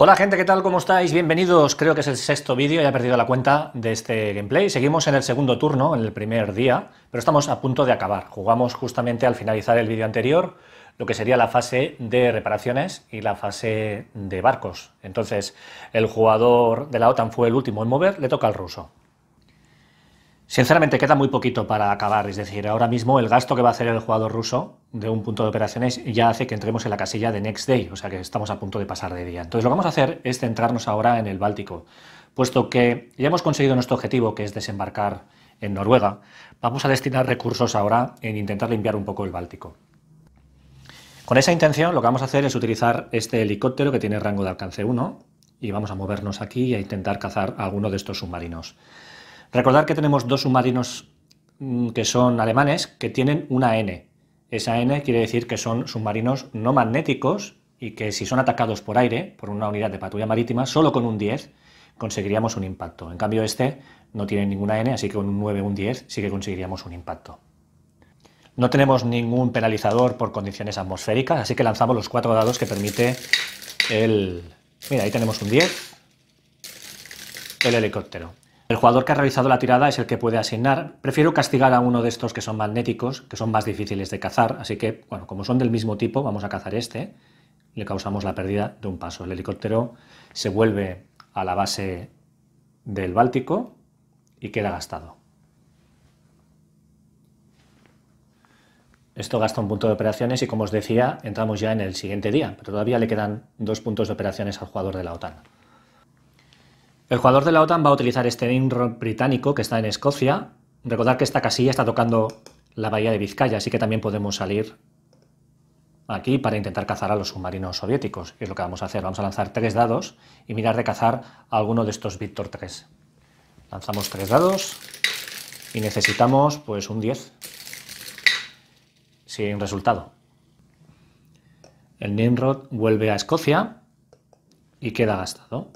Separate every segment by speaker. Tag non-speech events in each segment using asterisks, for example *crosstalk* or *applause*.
Speaker 1: Hola gente, ¿qué tal? ¿Cómo estáis? Bienvenidos, creo que es el sexto vídeo, ya he perdido la cuenta de este gameplay. Seguimos en el segundo turno, en el primer día, pero estamos a punto de acabar. Jugamos justamente al finalizar el vídeo anterior, lo que sería la fase de reparaciones y la fase de barcos. Entonces, el jugador de la OTAN fue el último en mover, le toca al ruso. Sinceramente, queda muy poquito para acabar. Es decir, ahora mismo el gasto que va a hacer el jugador ruso de un punto de operaciones ya hace que entremos en la casilla de Next Day, o sea que estamos a punto de pasar de día. Entonces, lo que vamos a hacer es centrarnos ahora en el Báltico. Puesto que ya hemos conseguido nuestro objetivo, que es desembarcar en Noruega, vamos a destinar recursos ahora en intentar limpiar un poco el Báltico. Con esa intención, lo que vamos a hacer es utilizar este helicóptero que tiene rango de alcance 1 y vamos a movernos aquí y a intentar cazar a alguno de estos submarinos. Recordar que tenemos dos submarinos mm, que son alemanes que tienen una N. Esa N quiere decir que son submarinos no magnéticos y que si son atacados por aire, por una unidad de patrulla marítima, solo con un 10 conseguiríamos un impacto. En cambio este no tiene ninguna N, así que con un 9 un 10 sí que conseguiríamos un impacto. No tenemos ningún penalizador por condiciones atmosféricas, así que lanzamos los cuatro dados que permite el... Mira, ahí tenemos un 10, el helicóptero. El jugador que ha realizado la tirada es el que puede asignar. Prefiero castigar a uno de estos que son magnéticos, que son más difíciles de cazar, así que, bueno, como son del mismo tipo, vamos a cazar este. Le causamos la pérdida de un paso. El helicóptero se vuelve a la base del Báltico y queda gastado. Esto gasta un punto de operaciones y, como os decía, entramos ya en el siguiente día, pero todavía le quedan dos puntos de operaciones al jugador de la OTAN. El jugador de la OTAN va a utilizar este Nimrod británico que está en Escocia. Recordar que esta casilla está tocando la bahía de Vizcaya, así que también podemos salir aquí para intentar cazar a los submarinos soviéticos. Y es lo que vamos a hacer. Vamos a lanzar tres dados y mirar de cazar a alguno de estos Víctor 3. Lanzamos tres dados y necesitamos pues un 10 sin resultado. El Nimrod vuelve a Escocia y queda gastado.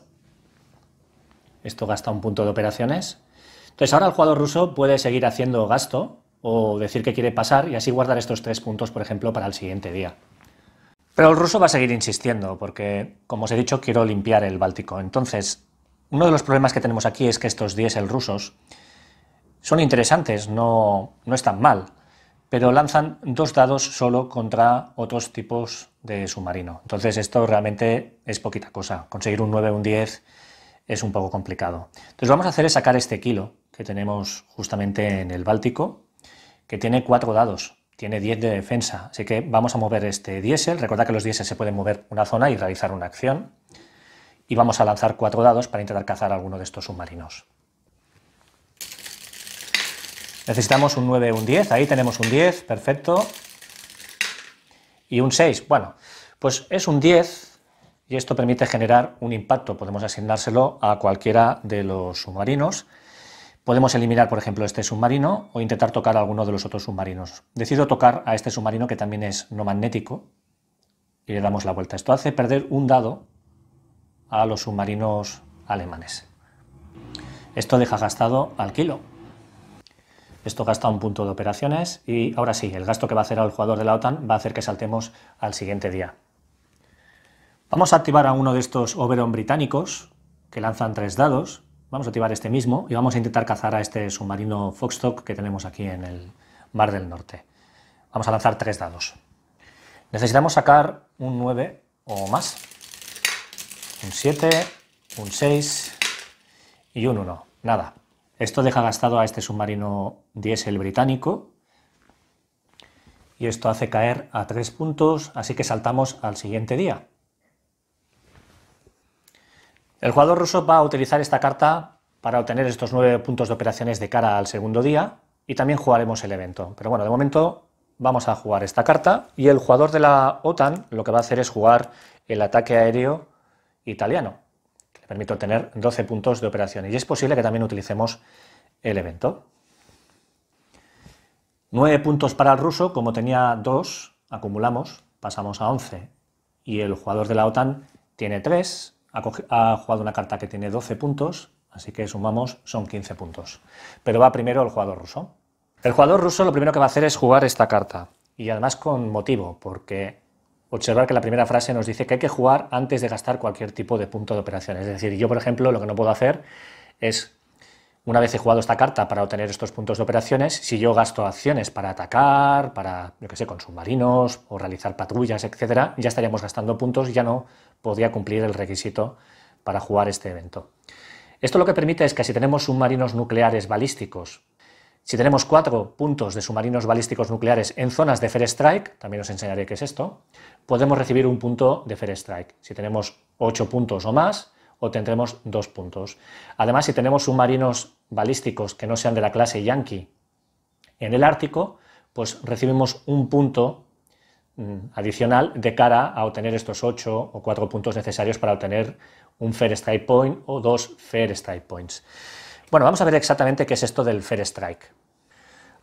Speaker 1: Esto gasta un punto de operaciones. Entonces ahora el jugador ruso puede seguir haciendo gasto o decir que quiere pasar y así guardar estos tres puntos, por ejemplo, para el siguiente día. Pero el ruso va a seguir insistiendo porque, como os he dicho, quiero limpiar el Báltico. Entonces, uno de los problemas que tenemos aquí es que estos 10 el rusos son interesantes, no, no están mal, pero lanzan dos dados solo contra otros tipos de submarino. Entonces esto realmente es poquita cosa. Conseguir un 9, un 10 es un poco complicado. Entonces vamos a hacer es sacar este kilo que tenemos justamente en el Báltico, que tiene cuatro dados, tiene 10 de defensa, así que vamos a mover este diésel, recordad que los diésel se pueden mover una zona y realizar una acción, y vamos a lanzar cuatro dados para intentar cazar alguno de estos submarinos. Necesitamos un 9, un 10, ahí tenemos un 10, perfecto, y un 6, bueno, pues es un 10, y esto permite generar un impacto. Podemos asignárselo a cualquiera de los submarinos. Podemos eliminar, por ejemplo, este submarino o intentar tocar a alguno de los otros submarinos. Decido tocar a este submarino que también es no magnético y le damos la vuelta. Esto hace perder un dado a los submarinos alemanes. Esto deja gastado al kilo. Esto gasta un punto de operaciones y ahora sí, el gasto que va a hacer al jugador de la OTAN va a hacer que saltemos al siguiente día. Vamos a activar a uno de estos Oberon británicos, que lanzan tres dados. Vamos a activar este mismo y vamos a intentar cazar a este submarino Foxstock que tenemos aquí en el Mar del Norte. Vamos a lanzar tres dados. Necesitamos sacar un 9 o más, un 7, un 6 y un 1. Nada. Esto deja gastado a este submarino diésel británico y esto hace caer a tres puntos, así que saltamos al siguiente día. El jugador ruso va a utilizar esta carta para obtener estos nueve puntos de operaciones de cara al segundo día y también jugaremos el evento. Pero bueno, de momento vamos a jugar esta carta y el jugador de la OTAN lo que va a hacer es jugar el ataque aéreo italiano, que le permite obtener 12 puntos de operaciones. Y es posible que también utilicemos el evento. Nueve puntos para el ruso, como tenía dos, acumulamos, pasamos a 11. Y el jugador de la OTAN tiene tres, ha, jugado una carta que tiene 12 puntos, así que sumamos, son 15 puntos. Pero va primero el jugador ruso. El jugador ruso lo primero que va a hacer es jugar esta carta, y además con motivo, porque observar que la primera frase nos dice que hay que jugar antes de gastar cualquier tipo de punto de operación. Es decir, yo, por ejemplo, lo que no puedo hacer es una vez he jugado esta carta para obtener estos puntos de operaciones, si yo gasto acciones para atacar, para, yo que sé, con submarinos o realizar patrullas, etcétera, ya estaríamos gastando puntos y ya no podría cumplir el requisito para jugar este evento. Esto lo que permite es que si tenemos submarinos nucleares balísticos, si tenemos cuatro puntos de submarinos balísticos nucleares en zonas de Fair Strike, también os enseñaré qué es esto, podemos recibir un punto de Fair Strike. Si tenemos ocho puntos o más, obtendremos dos puntos. Además, si tenemos submarinos balísticos que no sean de la clase Yankee en el Ártico, pues recibimos un punto mm, adicional de cara a obtener estos ocho o cuatro puntos necesarios para obtener un Fair Strike Point o dos Fair Strike Points. Bueno, vamos a ver exactamente qué es esto del Fair Strike.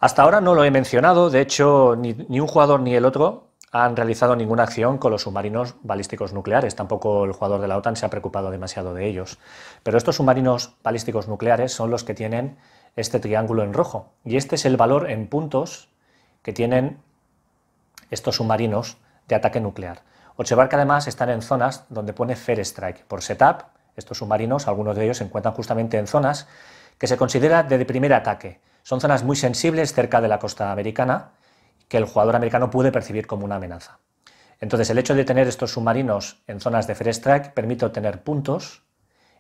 Speaker 1: Hasta ahora no lo he mencionado, de hecho ni un jugador ni el otro han realizado ninguna acción con los submarinos balísticos nucleares, tampoco el jugador de la OTAN se ha preocupado demasiado de ellos. Pero estos submarinos balísticos nucleares son los que tienen este triángulo en rojo, y este es el valor en puntos que tienen estos submarinos de ataque nuclear. que además están en zonas donde pone Fair Strike. Por setup, estos submarinos, algunos de ellos se encuentran justamente en zonas que se considera de primer ataque. Son zonas muy sensibles cerca de la costa americana, que el jugador americano puede percibir como una amenaza. Entonces, el hecho de tener estos submarinos en zonas de fair strike permite obtener puntos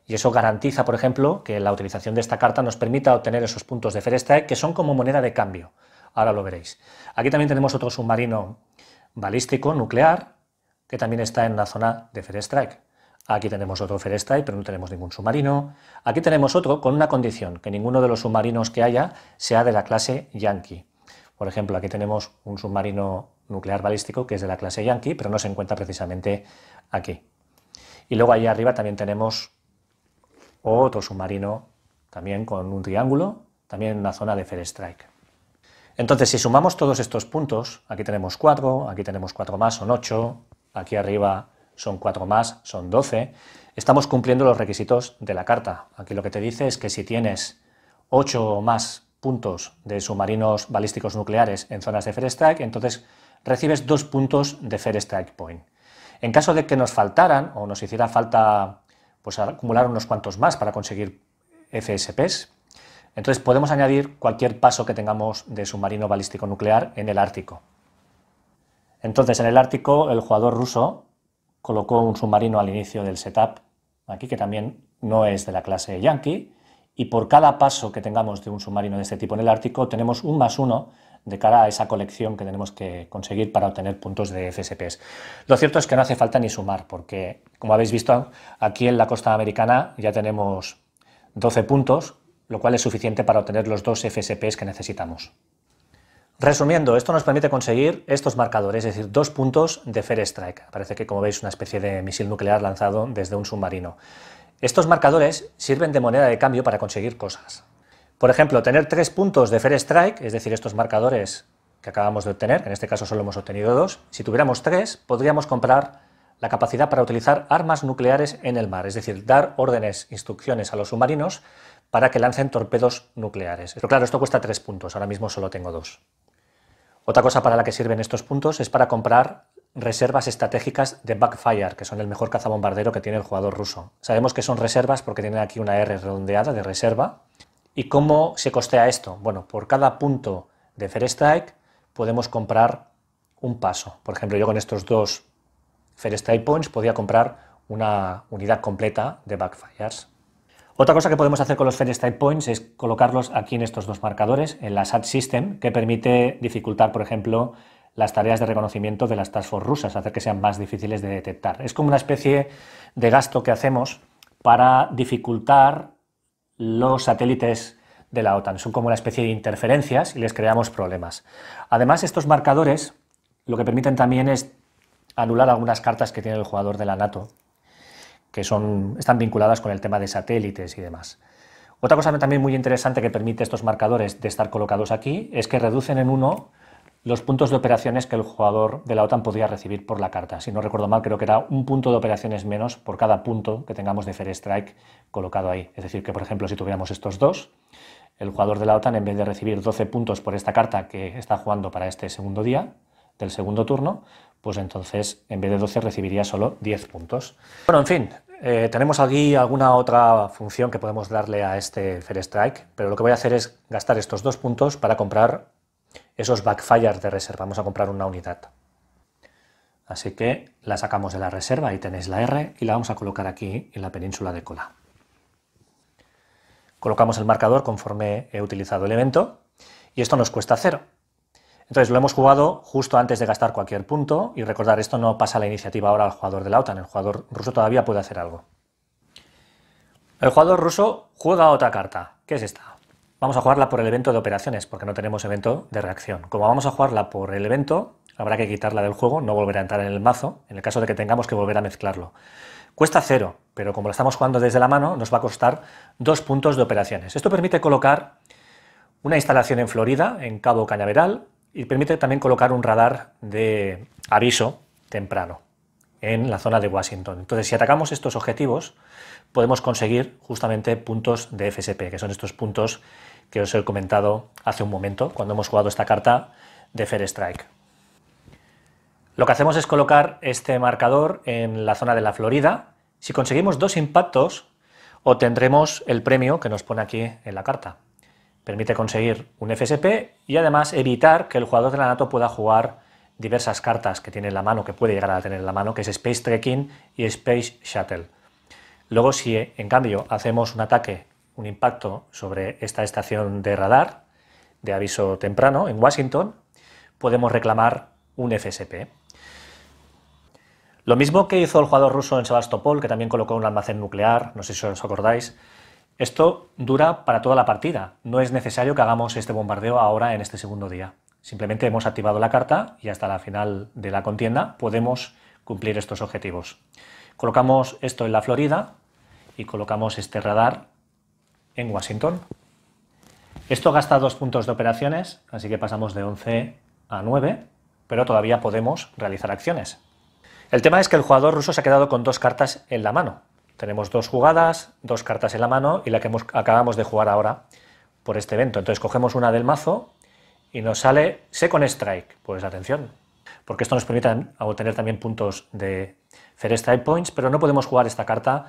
Speaker 1: y eso garantiza, por ejemplo, que la utilización de esta carta nos permita obtener esos puntos de fair strike que son como moneda de cambio. Ahora lo veréis. Aquí también tenemos otro submarino balístico nuclear que también está en la zona de fair strike. Aquí tenemos otro fair strike, pero no tenemos ningún submarino. Aquí tenemos otro con una condición, que ninguno de los submarinos que haya sea de la clase Yankee. Por ejemplo, aquí tenemos un submarino nuclear balístico que es de la clase Yankee, pero no se encuentra precisamente aquí. Y luego allá arriba también tenemos otro submarino, también con un triángulo, también en una zona de fair strike. Entonces, si sumamos todos estos puntos, aquí tenemos 4, aquí tenemos 4 más, son 8, aquí arriba son 4 más, son 12, estamos cumpliendo los requisitos de la carta. Aquí lo que te dice es que si tienes 8 o más puntos de submarinos balísticos nucleares en zonas de fair strike, entonces recibes dos puntos de fair strike point. En caso de que nos faltaran o nos hiciera falta pues, acumular unos cuantos más para conseguir FSPs, entonces podemos añadir cualquier paso que tengamos de submarino balístico nuclear en el Ártico. Entonces en el Ártico el jugador ruso colocó un submarino al inicio del setup, aquí que también no es de la clase Yankee, y por cada paso que tengamos de un submarino de este tipo en el Ártico tenemos un más uno de cara a esa colección que tenemos que conseguir para obtener puntos de FSPs. Lo cierto es que no hace falta ni sumar, porque como habéis visto, aquí en la costa americana ya tenemos 12 puntos, lo cual es suficiente para obtener los dos FSPs que necesitamos. Resumiendo, esto nos permite conseguir estos marcadores, es decir, dos puntos de Fair Strike. Parece que, como veis, una especie de misil nuclear lanzado desde un submarino. Estos marcadores sirven de moneda de cambio para conseguir cosas. Por ejemplo, tener tres puntos de Fair Strike, es decir, estos marcadores que acabamos de obtener, en este caso solo hemos obtenido dos, si tuviéramos tres, podríamos comprar la capacidad para utilizar armas nucleares en el mar, es decir, dar órdenes, instrucciones a los submarinos para que lancen torpedos nucleares. Pero claro, esto cuesta tres puntos, ahora mismo solo tengo dos Otra cosa para la que sirven estos puntos es para comprar reservas estratégicas de Backfire, que son el mejor cazabombardero que tiene el jugador ruso. Sabemos que son reservas porque tienen aquí una R redondeada de reserva. ¿Y cómo se costea esto? Bueno, por cada punto de Fair Strike podemos comprar un paso. Por ejemplo, yo con estos dos Fair Strike Points podía comprar una unidad completa de Backfires. Otra cosa que podemos hacer con los Fair Strike Points es colocarlos aquí en estos dos marcadores, en la SAT System, que permite dificultar, por ejemplo, las tareas de reconocimiento de las Task rusas, hacer que sean más difíciles de detectar. Es como una especie de gasto que hacemos para dificultar los satélites de la OTAN. Son como una especie de interferencias y les creamos problemas. Además, estos marcadores lo que permiten también es anular algunas cartas que tiene el jugador de la NATO, que son, están vinculadas con el tema de satélites y demás. Otra cosa también muy interesante que permite estos marcadores de estar colocados aquí es que reducen en uno los puntos de operaciones que el jugador de la OTAN podría recibir por la carta. Si no recuerdo mal, creo que era un punto de operaciones menos por cada punto que tengamos de Fair Strike colocado ahí. Es decir, que por ejemplo, si tuviéramos estos dos, el jugador de la OTAN, en vez de recibir 12 puntos por esta carta que está jugando para este segundo día, del segundo turno, pues entonces en vez de 12 recibiría solo 10 puntos. Bueno, en fin, eh, tenemos aquí alguna otra función que podemos darle a este Fair Strike, pero lo que voy a hacer es gastar estos dos puntos para comprar esos backfires de reserva. Vamos a comprar una unidad. Así que la sacamos de la reserva, ahí tenéis la R, y la vamos a colocar aquí en la península de cola. Colocamos el marcador conforme he utilizado el evento, y esto nos cuesta cero. Entonces lo hemos jugado justo antes de gastar cualquier punto, y recordar, esto no pasa la iniciativa ahora al jugador de la OTAN, el jugador ruso todavía puede hacer algo. El jugador ruso juega otra carta, que es esta. Vamos a jugarla por el evento de operaciones, porque no tenemos evento de reacción. Como vamos a jugarla por el evento, habrá que quitarla del juego, no volver a entrar en el mazo, en el caso de que tengamos que volver a mezclarlo. Cuesta cero, pero como la estamos jugando desde la mano, nos va a costar dos puntos de operaciones. Esto permite colocar una instalación en Florida, en Cabo Cañaveral, y permite también colocar un radar de aviso temprano en la zona de Washington. Entonces, si atacamos estos objetivos, podemos conseguir justamente puntos de FSP, que son estos puntos que os he comentado hace un momento cuando hemos jugado esta carta de Fair Strike. Lo que hacemos es colocar este marcador en la zona de la Florida. Si conseguimos dos impactos, obtendremos el premio que nos pone aquí en la carta. Permite conseguir un FSP y además evitar que el jugador de la Nato pueda jugar diversas cartas que tiene en la mano, que puede llegar a tener en la mano, que es Space Trekking y Space Shuttle. Luego, si en cambio hacemos un ataque un impacto sobre esta estación de radar de aviso temprano en Washington, podemos reclamar un FSP. Lo mismo que hizo el jugador ruso en Sebastopol, que también colocó un almacén nuclear, no sé si os acordáis, esto dura para toda la partida. No es necesario que hagamos este bombardeo ahora en este segundo día. Simplemente hemos activado la carta y hasta la final de la contienda podemos cumplir estos objetivos. Colocamos esto en la Florida y colocamos este radar en Washington. Esto gasta dos puntos de operaciones, así que pasamos de 11 a 9, pero todavía podemos realizar acciones. El tema es que el jugador ruso se ha quedado con dos cartas en la mano. Tenemos dos jugadas, dos cartas en la mano y la que acabamos de jugar ahora por este evento. Entonces cogemos una del mazo y nos sale con Strike. Pues atención, porque esto nos permite obtener también puntos de Fair Strike Points, pero no podemos jugar esta carta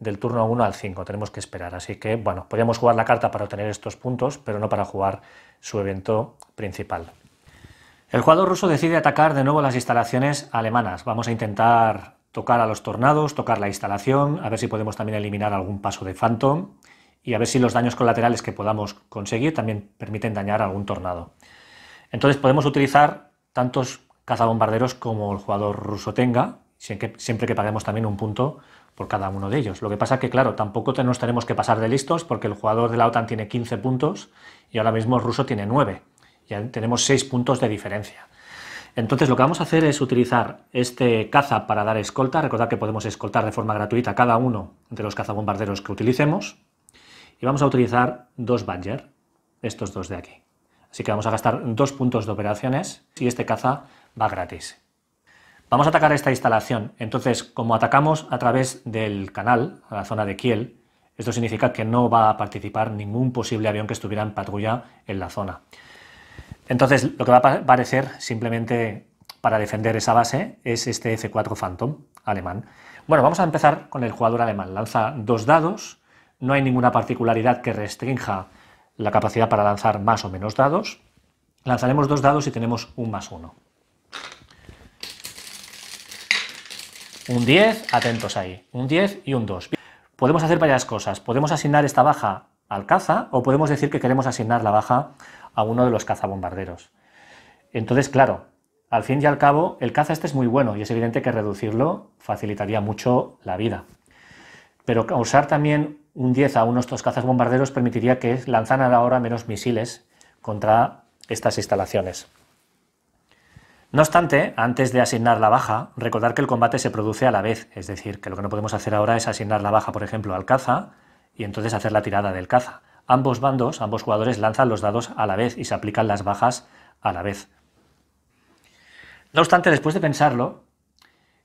Speaker 1: del turno 1 al 5, tenemos que esperar. Así que, bueno, podríamos jugar la carta para obtener estos puntos, pero no para jugar su evento principal. El jugador ruso decide atacar de nuevo las instalaciones alemanas. Vamos a intentar tocar a los tornados, tocar la instalación, a ver si podemos también eliminar algún paso de Phantom y a ver si los daños colaterales que podamos conseguir también permiten dañar algún tornado. Entonces podemos utilizar tantos cazabombarderos como el jugador ruso tenga siempre que paguemos también un punto por cada uno de ellos. Lo que pasa es que, claro, tampoco nos tenemos que pasar de listos porque el jugador de la OTAN tiene 15 puntos y ahora mismo el ruso tiene 9. Ya tenemos 6 puntos de diferencia. Entonces lo que vamos a hacer es utilizar este caza para dar escolta. Recordad que podemos escoltar de forma gratuita cada uno de los cazabombarderos que utilicemos. Y vamos a utilizar dos Badger, estos dos de aquí. Así que vamos a gastar dos puntos de operaciones y este caza va gratis. Vamos a atacar esta instalación. Entonces, como atacamos a través del canal, a la zona de Kiel, esto significa que no va a participar ningún posible avión que estuviera en patrulla en la zona. Entonces, lo que va a aparecer simplemente para defender esa base es este F4 Phantom alemán. Bueno, vamos a empezar con el jugador alemán. Lanza dos dados, no hay ninguna particularidad que restrinja la capacidad para lanzar más o menos dados. Lanzaremos dos dados y tenemos un más uno. Un 10, atentos ahí, un 10 y un 2. Podemos hacer varias cosas. Podemos asignar esta baja al caza o podemos decir que queremos asignar la baja a uno de los cazabombarderos. Entonces, claro, al fin y al cabo, el caza este es muy bueno y es evidente que reducirlo facilitaría mucho la vida. Pero usar también un 10 a uno de estos cazabombarderos permitiría que lanzaran ahora menos misiles contra estas instalaciones. No obstante, antes de asignar la baja, recordar que el combate se produce a la vez, es decir, que lo que no podemos hacer ahora es asignar la baja, por ejemplo, al caza y entonces hacer la tirada del caza. Ambos bandos, ambos jugadores lanzan los dados a la vez y se aplican las bajas a la vez. No obstante, después de pensarlo,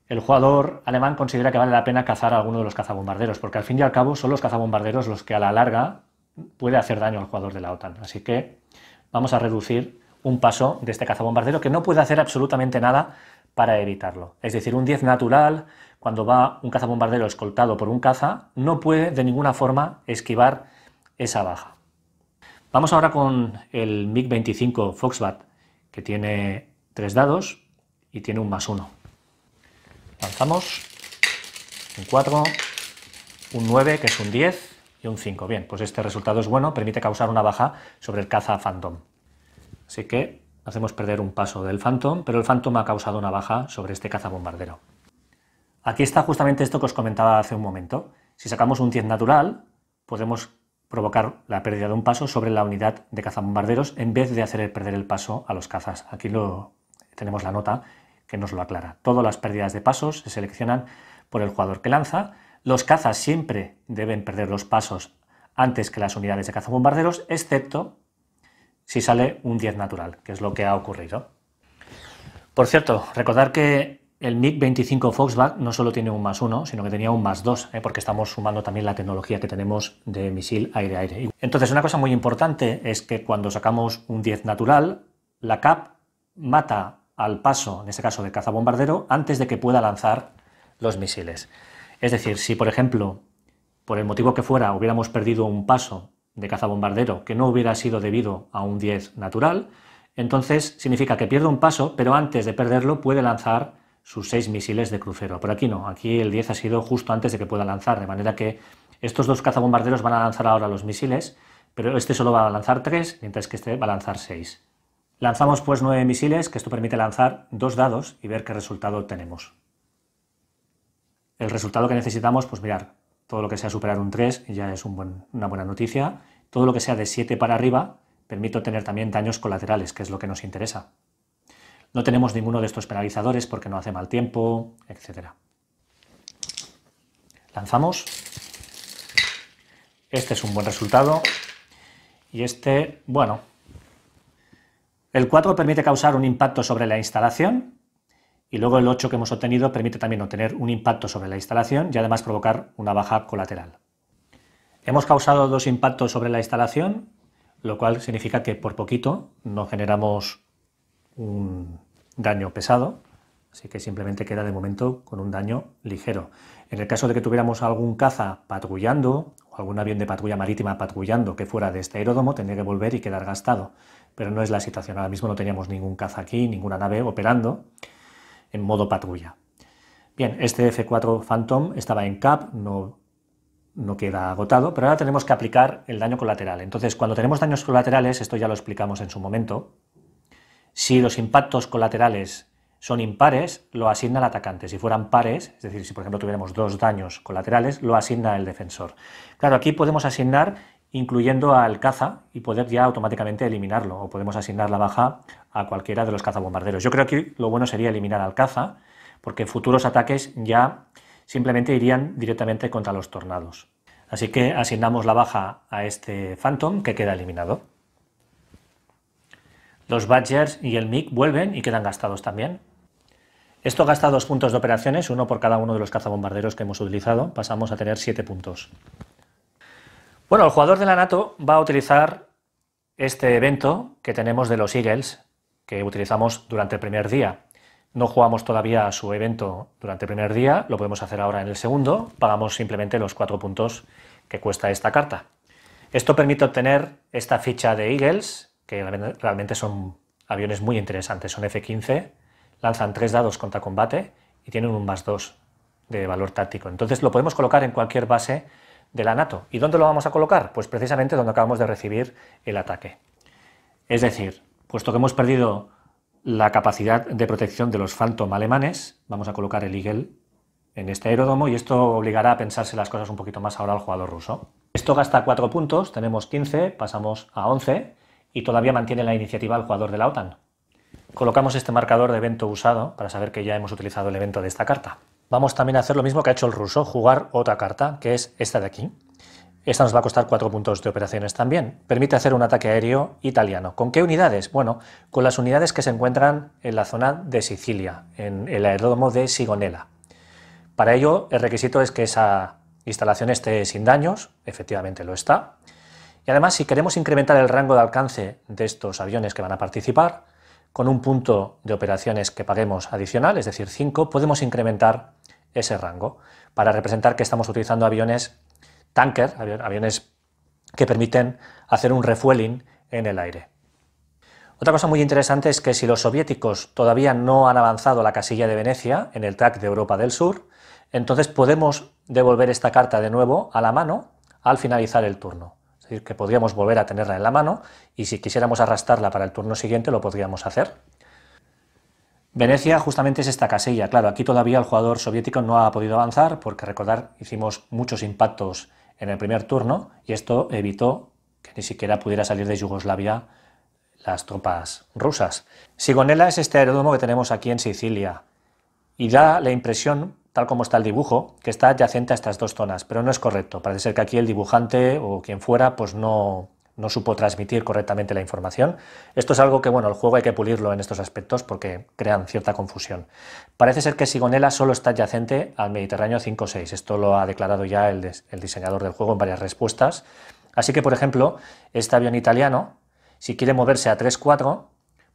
Speaker 1: el jugador alemán considera que vale la pena cazar a alguno de los cazabombarderos, porque al fin y al cabo son los cazabombarderos los que a la larga puede hacer daño al jugador de la OTAN. Así que vamos a reducir un paso de este cazabombardero que no puede hacer absolutamente nada para evitarlo. Es decir, un 10 natural, cuando va un cazabombardero escoltado por un caza, no puede de ninguna forma esquivar esa baja. Vamos ahora con el MiG-25 Foxbat, que tiene tres dados y tiene un más uno. Lanzamos un 4, un 9, que es un 10, y un 5. Bien, pues este resultado es bueno, permite causar una baja sobre el caza Phantom. Así que hacemos perder un paso del Phantom, pero el Phantom ha causado una baja sobre este cazabombardero. Aquí está justamente esto que os comentaba hace un momento. Si sacamos un 10 natural, podemos provocar la pérdida de un paso sobre la unidad de cazabombarderos en vez de hacer perder el paso a los cazas. Aquí lo, tenemos la nota que nos lo aclara. Todas las pérdidas de pasos se seleccionan por el jugador que lanza. Los cazas siempre deben perder los pasos antes que las unidades de cazabombarderos, excepto si sale un 10 natural, que es lo que ha ocurrido. Por cierto, recordar que el MiG 25 Foxback no solo tiene un más uno, sino que tenía un más dos, ¿eh? porque estamos sumando también la tecnología que tenemos de misil aire-aire. Entonces, una cosa muy importante es que cuando sacamos un 10 natural, la CAP mata al paso, en este caso de cazabombardero, antes de que pueda lanzar los misiles. Es decir, si por ejemplo, por el motivo que fuera, hubiéramos perdido un paso de cazabombardero que no hubiera sido debido a un 10 natural, entonces significa que pierde un paso, pero antes de perderlo puede lanzar sus seis misiles de crucero. Por aquí no, aquí el 10 ha sido justo antes de que pueda lanzar, de manera que estos dos cazabombarderos van a lanzar ahora los misiles, pero este solo va a lanzar tres, mientras que este va a lanzar 6. Lanzamos pues nueve misiles, que esto permite lanzar dos dados y ver qué resultado tenemos. El resultado que necesitamos, pues mirar, todo lo que sea superar un 3 ya es una buena noticia. Todo lo que sea de 7 para arriba permite obtener también daños colaterales, que es lo que nos interesa. No tenemos ninguno de estos penalizadores porque no hace mal tiempo, etc. Lanzamos. Este es un buen resultado. Y este, bueno. El 4 permite causar un impacto sobre la instalación, y luego el 8 que hemos obtenido permite también obtener un impacto sobre la instalación y además provocar una baja colateral. Hemos causado dos impactos sobre la instalación, lo cual significa que por poquito no generamos un daño pesado, así que simplemente queda de momento con un daño ligero. En el caso de que tuviéramos algún caza patrullando o algún avión de patrulla marítima patrullando que fuera de este aeródromo, tendría que volver y quedar gastado, pero no es la situación. Ahora mismo no teníamos ningún caza aquí, ninguna nave operando, en modo patrulla. Bien, este F4 Phantom estaba en cap, no, no queda agotado, pero ahora tenemos que aplicar el daño colateral. Entonces, cuando tenemos daños colaterales, esto ya lo explicamos en su momento, si los impactos colaterales son impares, lo asigna el atacante. Si fueran pares, es decir, si por ejemplo tuviéramos dos daños colaterales, lo asigna el defensor. Claro, aquí podemos asignar incluyendo al caza y poder ya automáticamente eliminarlo o podemos asignar la baja a cualquiera de los cazabombarderos. Yo creo que lo bueno sería eliminar al caza porque futuros ataques ya simplemente irían directamente contra los tornados. Así que asignamos la baja a este Phantom que queda eliminado. Los Badgers y el MiG vuelven y quedan gastados también. Esto gasta dos puntos de operaciones, uno por cada uno de los cazabombarderos que hemos utilizado. Pasamos a tener siete puntos. Bueno, el jugador de la NATO va a utilizar este evento que tenemos de los Eagles, que utilizamos durante el primer día. No jugamos todavía a su evento durante el primer día, lo podemos hacer ahora en el segundo, pagamos simplemente los cuatro puntos que cuesta esta carta. Esto permite obtener esta ficha de Eagles, que realmente son aviones muy interesantes, son F-15, lanzan tres dados contra combate y tienen un más 2 de valor táctico. Entonces lo podemos colocar en cualquier base de la NATO ¿Y dónde lo vamos a colocar? Pues precisamente donde acabamos de recibir el ataque. Es decir, puesto que hemos perdido la capacidad de protección de los Phantom alemanes, vamos a colocar el Eagle en este aeródromo y esto obligará a pensarse las cosas un poquito más ahora al jugador ruso. Esto gasta 4 puntos, tenemos 15, pasamos a 11 y todavía mantiene la iniciativa el jugador de la OTAN. Colocamos este marcador de evento usado para saber que ya hemos utilizado el evento de esta carta vamos también a hacer lo mismo que ha hecho el ruso, jugar otra carta, que es esta de aquí. Esta nos va a costar cuatro puntos de operaciones también. Permite hacer un ataque aéreo italiano. ¿Con qué unidades? Bueno, con las unidades que se encuentran en la zona de Sicilia, en el aeródromo de Sigonella. Para ello, el requisito es que esa instalación esté sin daños, efectivamente lo está. Y además, si queremos incrementar el rango de alcance de estos aviones que van a participar, con un punto de operaciones que paguemos adicional, es decir, 5, podemos incrementar ese rango para representar que estamos utilizando aviones tanker, aviones que permiten hacer un refueling en el aire. Otra cosa muy interesante es que si los soviéticos todavía no han avanzado la casilla de Venecia en el track de Europa del Sur, entonces podemos devolver esta carta de nuevo a la mano al finalizar el turno. Es decir, que podríamos volver a tenerla en la mano y si quisiéramos arrastrarla para el turno siguiente lo podríamos hacer. Venecia justamente es esta casilla. Claro, aquí todavía el jugador soviético no ha podido avanzar porque recordar hicimos muchos impactos en el primer turno y esto evitó que ni siquiera pudiera salir de Yugoslavia las tropas rusas. Sigonella es este aeródromo que tenemos aquí en Sicilia y da la impresión tal como está el dibujo, que está adyacente a estas dos zonas, pero no es correcto. Parece ser que aquí el dibujante o quien fuera pues no, supo transmitir correctamente la información. Esto es algo que, bueno, el juego hay que pulirlo en estos aspectos porque crean cierta confusión. Parece ser que Sigonella solo está adyacente al Mediterráneo 5-6. Esto lo ha declarado ya el, diseñador del juego en varias respuestas. Así que, por ejemplo, este avión italiano, si quiere moverse a 3.4,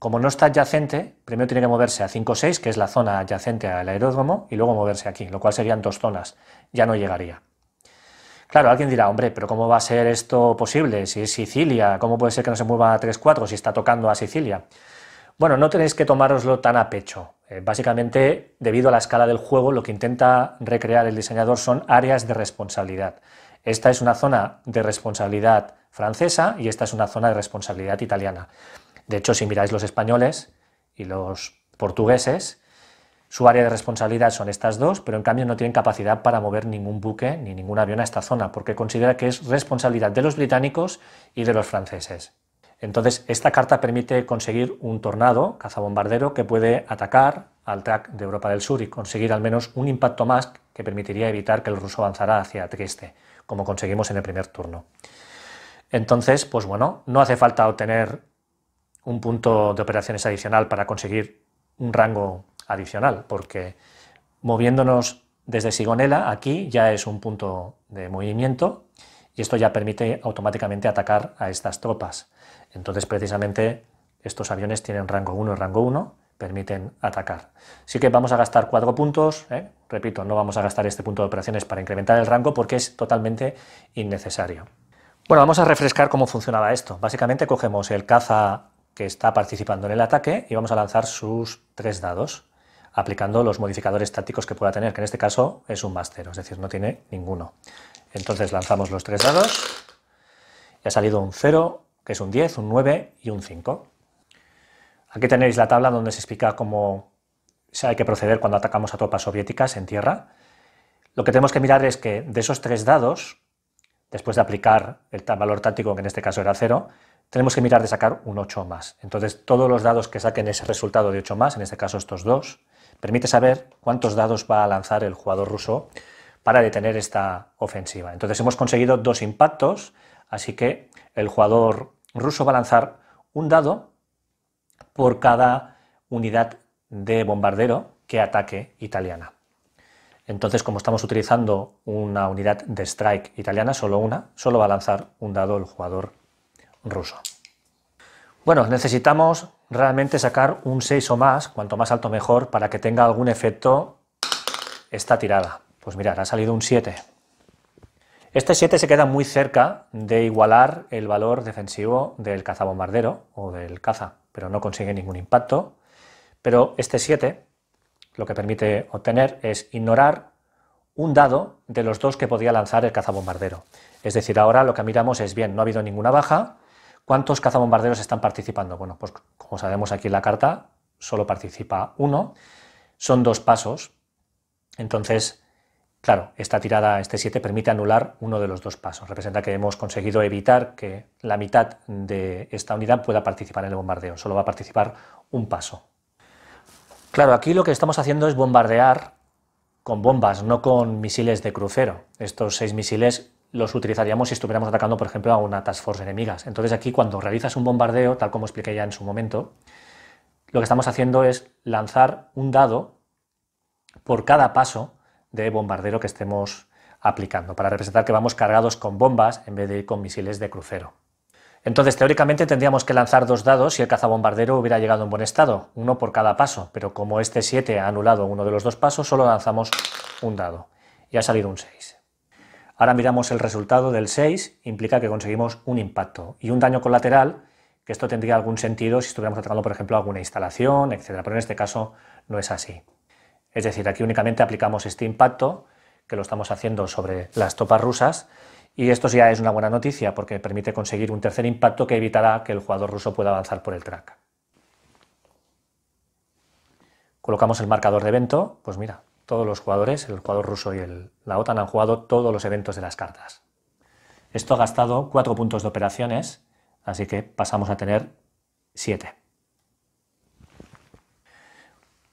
Speaker 1: como no está adyacente, primero tiene que moverse a 5 o 6, que es la zona adyacente al aeródromo, y luego moverse aquí, lo cual serían dos zonas, ya no llegaría. Claro, alguien dirá, hombre, pero ¿cómo va a ser esto posible? Si es Sicilia, ¿cómo puede ser que no se mueva a 3-4 si está tocando a Sicilia? Bueno, no tenéis que tomároslo tan a pecho. Eh, básicamente, debido a la escala del juego, lo que intenta recrear el diseñador son áreas de responsabilidad. Esta es una zona de responsabilidad francesa y esta es una zona de responsabilidad italiana. De hecho, si miráis los españoles y los portugueses, su área de responsabilidad son estas dos, pero en cambio no tienen capacidad para mover ningún buque ni ningún avión a esta zona, porque considera que es responsabilidad de los británicos y de los franceses. Entonces, esta carta permite conseguir un tornado cazabombardero que puede atacar al track de Europa del Sur y conseguir al menos un impacto más que permitiría evitar que el ruso avanzara hacia Triste, como conseguimos en el primer turno. Entonces, pues bueno, no hace falta obtener un punto de operaciones adicional para conseguir un rango adicional, porque moviéndonos desde Sigonela, aquí ya es un punto de movimiento y esto ya permite automáticamente atacar a estas tropas. Entonces, precisamente, estos aviones tienen rango 1 y rango 1, permiten atacar. Así que vamos a gastar cuatro puntos, ¿eh? repito, no vamos a gastar este punto de operaciones para incrementar el rango porque es totalmente innecesario. Bueno, vamos a refrescar cómo funcionaba esto. Básicamente cogemos el caza que está participando en el ataque y vamos a lanzar sus tres dados aplicando los modificadores tácticos que pueda tener, que en este caso es un máster, es decir, no tiene ninguno. Entonces lanzamos los tres dados y ha salido un 0, que es un 10, un 9 y un 5. Aquí tenéis la tabla donde se explica cómo hay que proceder cuando atacamos a tropas soviéticas en tierra. Lo que tenemos que mirar es que de esos tres dados, después de aplicar el valor táctico, que en este caso era cero, tenemos que mirar de sacar un 8 más. Entonces, todos los dados que saquen ese resultado de 8 más, en este caso estos dos, permite saber cuántos dados va a lanzar el jugador ruso para detener esta ofensiva. Entonces, hemos conseguido dos impactos, así que el jugador ruso va a lanzar un dado por cada unidad de bombardero que ataque italiana. Entonces, como estamos utilizando una unidad de strike italiana, solo una, solo va a lanzar un dado el jugador ruso. Bueno, necesitamos realmente sacar un 6 o más, cuanto más alto mejor, para que tenga algún efecto esta tirada. Pues mirad, ha salido un 7. Este 7 se queda muy cerca de igualar el valor defensivo del cazabombardero o del caza, pero no consigue ningún impacto. Pero este 7 lo que permite obtener es ignorar un dado de los dos que podía lanzar el cazabombardero. Es decir, ahora lo que miramos es bien, no ha habido ninguna baja, ¿Cuántos cazabombarderos están participando? Bueno, pues como sabemos aquí en la carta, solo participa uno. Son dos pasos. Entonces, claro, esta tirada, este 7, permite anular uno de los dos pasos. Representa que hemos conseguido evitar que la mitad de esta unidad pueda participar en el bombardeo. Solo va a participar un paso. Claro, aquí lo que estamos haciendo es bombardear con bombas, no con misiles de crucero. Estos seis misiles los utilizaríamos si estuviéramos atacando, por ejemplo, a una task force enemigas. Entonces aquí cuando realizas un bombardeo, tal como expliqué ya en su momento, lo que estamos haciendo es lanzar un dado por cada paso de bombardero que estemos aplicando, para representar que vamos cargados con bombas en vez de ir con misiles de crucero. Entonces, teóricamente tendríamos que lanzar dos dados si el cazabombardero hubiera llegado en buen estado, uno por cada paso, pero como este 7 ha anulado uno de los dos pasos, solo lanzamos un dado y ha salido un 6. Ahora miramos el resultado del 6, implica que conseguimos un impacto y un daño colateral, que esto tendría algún sentido si estuviéramos atacando, por ejemplo, alguna instalación, etc. Pero en este caso no es así. Es decir, aquí únicamente aplicamos este impacto, que lo estamos haciendo sobre las topas rusas, y esto ya es una buena noticia porque permite conseguir un tercer impacto que evitará que el jugador ruso pueda avanzar por el track. Colocamos el marcador de evento, pues mira, todos los jugadores, el jugador ruso y el, la OTAN, han jugado todos los eventos de las cartas. Esto ha gastado cuatro puntos de operaciones, así que pasamos a tener 7.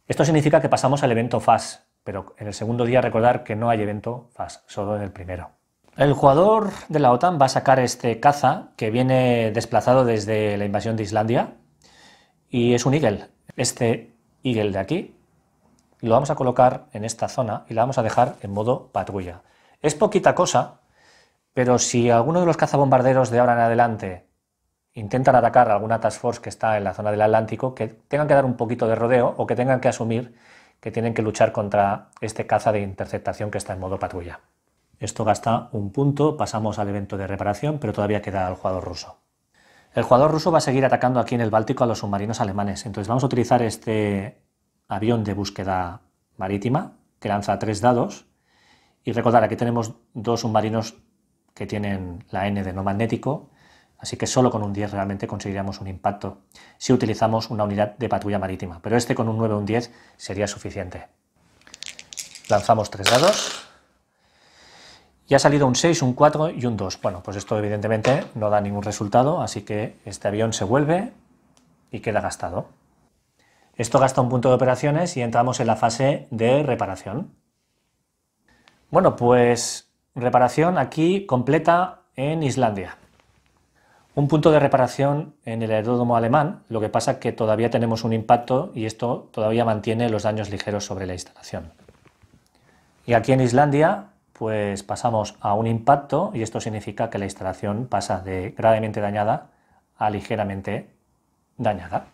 Speaker 1: Esto significa que pasamos al evento FAS, pero en el segundo día recordar que no hay evento FAS, solo en el primero. El jugador de la OTAN va a sacar este caza que viene desplazado desde la invasión de Islandia y es un Eagle. Este Eagle de aquí lo vamos a colocar en esta zona y la vamos a dejar en modo patrulla. Es poquita cosa, pero si alguno de los cazabombarderos de ahora en adelante intentan atacar alguna task force que está en la zona del Atlántico, que tengan que dar un poquito de rodeo o que tengan que asumir que tienen que luchar contra este caza de interceptación que está en modo patrulla. Esto gasta un punto, pasamos al evento de reparación, pero todavía queda al jugador ruso. El jugador ruso va a seguir atacando aquí en el Báltico a los submarinos alemanes, entonces vamos a utilizar este avión de búsqueda marítima que lanza tres dados. Y recordar, aquí tenemos dos submarinos que tienen la N de no magnético, así que solo con un 10 realmente conseguiríamos un impacto si utilizamos una unidad de patrulla marítima, pero este con un 9 o un 10 sería suficiente. Lanzamos tres dados. Y ha salido un 6, un 4 y un 2. Bueno, pues esto evidentemente no da ningún resultado, así que este avión se vuelve y queda gastado. Esto gasta un punto de operaciones y entramos en la fase de reparación. Bueno, pues reparación aquí completa en Islandia. Un punto de reparación en el aeródromo alemán, lo que pasa es que todavía tenemos un impacto y esto todavía mantiene los daños ligeros sobre la instalación. Y aquí en Islandia, pues pasamos a un impacto y esto significa que la instalación pasa de gravemente dañada a ligeramente dañada.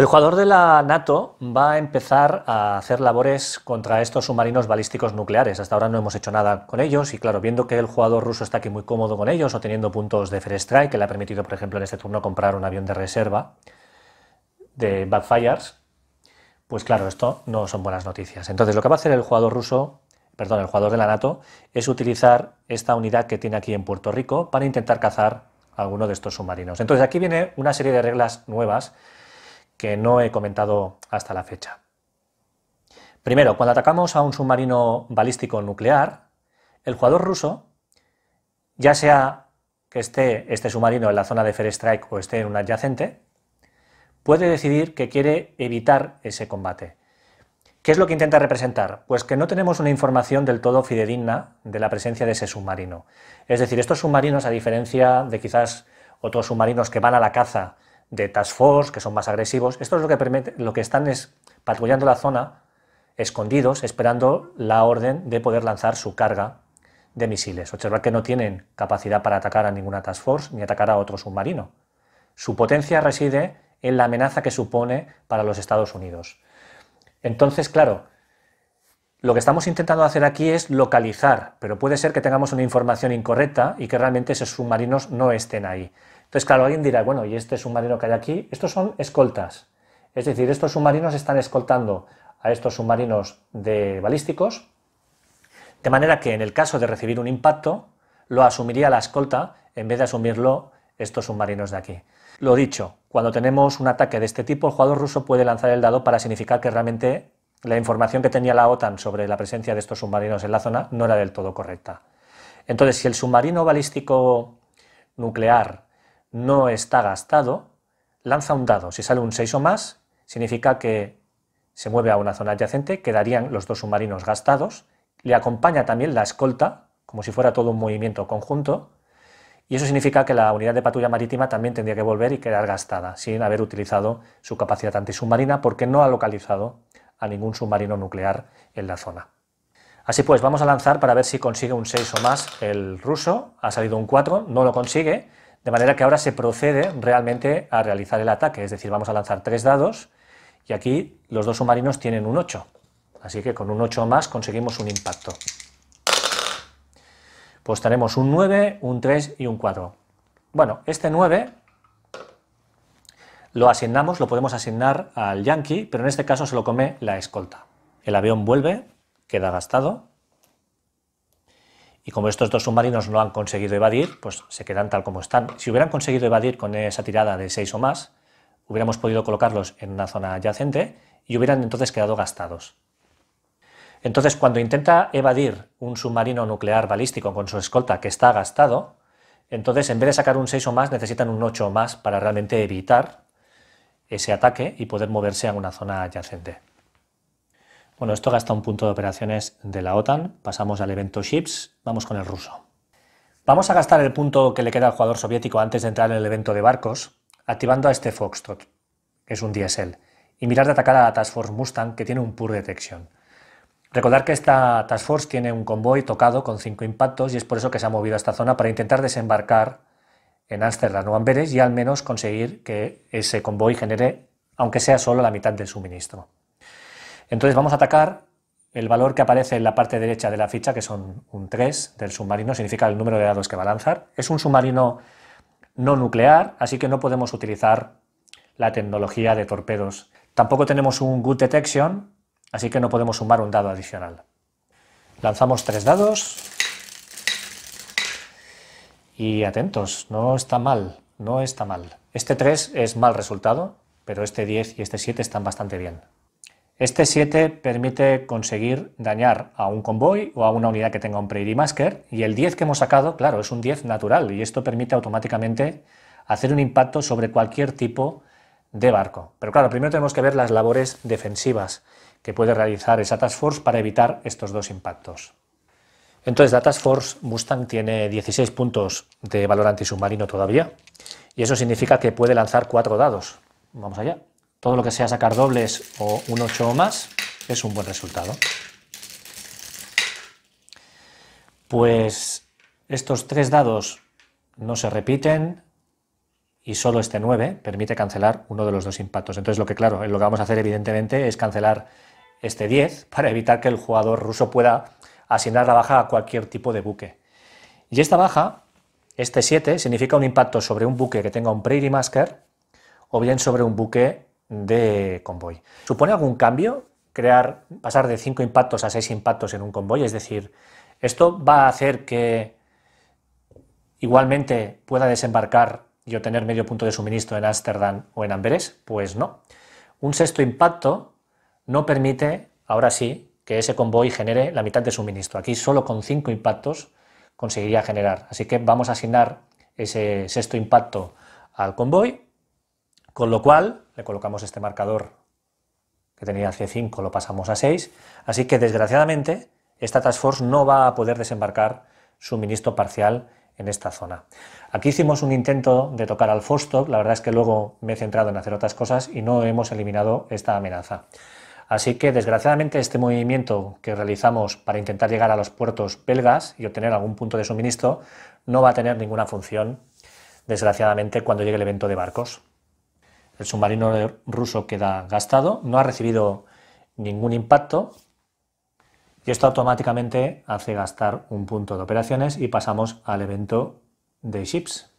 Speaker 1: El jugador de la NATO va a empezar a hacer labores contra estos submarinos balísticos nucleares. Hasta ahora no hemos hecho nada con ellos y claro, viendo que el jugador ruso está aquí muy cómodo con ellos o teniendo puntos de free Strike, que le ha permitido, por ejemplo, en este turno comprar un avión de reserva de Backfires, pues claro, esto no son buenas noticias. Entonces, lo que va a hacer el jugador ruso, perdón, el jugador de la NATO, es utilizar esta unidad que tiene aquí en Puerto Rico para intentar cazar alguno de estos submarinos. Entonces, aquí viene una serie de reglas nuevas que no he comentado hasta la fecha. Primero, cuando atacamos a un submarino balístico nuclear, el jugador ruso, ya sea que esté este submarino en la zona de Fair Strike o esté en un adyacente, puede decidir que quiere evitar ese combate. ¿Qué es lo que intenta representar? Pues que no tenemos una información del todo fidedigna de la presencia de ese submarino. Es decir, estos submarinos, a diferencia de quizás otros submarinos que van a la caza de Task Force, que son más agresivos. Esto es lo que permite, lo que están es patrullando la zona, escondidos, esperando la orden de poder lanzar su carga de misiles. Observar que no tienen capacidad para atacar a ninguna Task Force ni atacar a otro submarino. Su potencia reside en la amenaza que supone para los Estados Unidos. Entonces, claro, lo que estamos intentando hacer aquí es localizar, pero puede ser que tengamos una información incorrecta y que realmente esos submarinos no estén ahí. Entonces, claro, alguien dirá, bueno, ¿y este submarino que hay aquí? Estos son escoltas. Es decir, estos submarinos están escoltando a estos submarinos de balísticos, de manera que en el caso de recibir un impacto, lo asumiría la escolta en vez de asumirlo estos submarinos de aquí. Lo dicho, cuando tenemos un ataque de este tipo, el jugador ruso puede lanzar el dado para significar que realmente la información que tenía la OTAN sobre la presencia de estos submarinos en la zona no era del todo correcta. Entonces, si el submarino balístico nuclear no está gastado, lanza un dado. Si sale un 6 o más, significa que se mueve a una zona adyacente, quedarían los dos submarinos gastados. Le acompaña también la escolta, como si fuera todo un movimiento conjunto. Y eso significa que la unidad de patrulla marítima también tendría que volver y quedar gastada, sin haber utilizado su capacidad antisubmarina, porque no ha localizado a ningún submarino nuclear en la zona. Así pues, vamos a lanzar para ver si consigue un 6 o más el ruso. Ha salido un 4, no lo consigue, de manera que ahora se procede realmente a realizar el ataque, es decir, vamos a lanzar tres dados y aquí los dos submarinos tienen un 8, así que con un 8 más conseguimos un impacto. Pues tenemos un 9, un 3 y un 4. Bueno, este 9 lo asignamos, lo podemos asignar al Yankee, pero en este caso se lo come la escolta. El avión vuelve, queda gastado, y como estos dos submarinos no han conseguido evadir, pues se quedan tal como están. Si hubieran conseguido evadir con esa tirada de seis o más, hubiéramos podido colocarlos en una zona adyacente y hubieran entonces quedado gastados. Entonces, cuando intenta evadir un submarino nuclear balístico con su escolta que está gastado, entonces en vez de sacar un 6 o más, necesitan un 8 o más para realmente evitar ese ataque y poder moverse a una zona adyacente. Bueno, esto gasta un punto de operaciones de la OTAN. Pasamos al evento Ships. Vamos con el ruso. Vamos a gastar el punto que le queda al jugador soviético antes de entrar en el evento de barcos, activando a este Foxtrot, que es un diesel. y mirar de atacar a la Task Force Mustang, que tiene un pure Detection. Recordar que esta Task Force tiene un convoy tocado con cinco impactos y es por eso que se ha movido a esta zona para intentar desembarcar en Amsterdam o Amberes y al menos conseguir que ese convoy genere, aunque sea solo la mitad del suministro. Entonces vamos a atacar el valor que aparece en la parte derecha de la ficha, que son un 3 del submarino, significa el número de dados que va a lanzar. Es un submarino no nuclear, así que no podemos utilizar la tecnología de torpedos. Tampoco tenemos un good detection, así que no podemos sumar un dado adicional. Lanzamos tres dados. Y atentos, no está mal, no está mal. Este 3 es mal resultado, pero este 10 y este 7 están bastante bien. Este 7 permite conseguir dañar a un convoy o a una unidad que tenga un Prairie Masker y el 10 que hemos sacado, claro, es un 10 natural y esto permite automáticamente hacer un impacto sobre cualquier tipo de barco. Pero claro, primero tenemos que ver las labores defensivas que puede realizar esa Task Force para evitar estos dos impactos. Entonces la Task Force Mustang tiene 16 puntos de valor antisubmarino todavía y eso significa que puede lanzar 4 dados. Vamos allá. Todo lo que sea sacar dobles o un 8 o más es un buen resultado. Pues estos tres dados no se repiten y solo este 9 permite cancelar uno de los dos impactos. Entonces lo que claro, lo que vamos a hacer evidentemente es cancelar este 10 para evitar que el jugador ruso pueda asignar la baja a cualquier tipo de buque. Y esta baja, este 7, significa un impacto sobre un buque que tenga un Prairie Masker o bien sobre un buque de convoy. ¿Supone algún cambio crear, pasar de 5 impactos a 6 impactos en un convoy? Es decir, ¿esto va a hacer que igualmente pueda desembarcar y obtener medio punto de suministro en Ámsterdam o en Amberes? Pues no. Un sexto impacto no permite, ahora sí, que ese convoy genere la mitad de suministro. Aquí solo con 5 impactos conseguiría generar. Así que vamos a asignar ese sexto impacto al convoy con lo cual, le colocamos este marcador que tenía hace 5, lo pasamos a 6. Así que, desgraciadamente, esta Task Force no va a poder desembarcar suministro parcial en esta zona. Aquí hicimos un intento de tocar al Fostock, la verdad es que luego me he centrado en hacer otras cosas y no hemos eliminado esta amenaza. Así que desgraciadamente este movimiento que realizamos para intentar llegar a los puertos belgas y obtener algún punto de suministro no va a tener ninguna función, desgraciadamente, cuando llegue el evento de barcos. El submarino ruso queda gastado, no ha recibido ningún impacto y esto automáticamente hace gastar un punto de operaciones y pasamos al evento de ships.